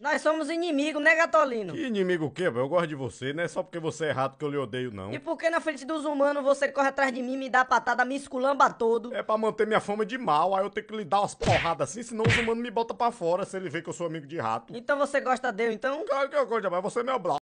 Nós somos inimigos, né, Gatolino? Que inimigo o quê? Eu gosto de você, não é só porque você é rato que eu lhe odeio, não. E por que na frente dos humanos você corre atrás de mim, me dá patada, me esculamba todo? É pra manter minha fama de mal, aí eu tenho que lhe dar umas porradas assim, senão os humanos me botam pra fora se ele vê que eu sou amigo de rato. Então você gosta dele, então? Claro que eu gosto, mas você é meu blá.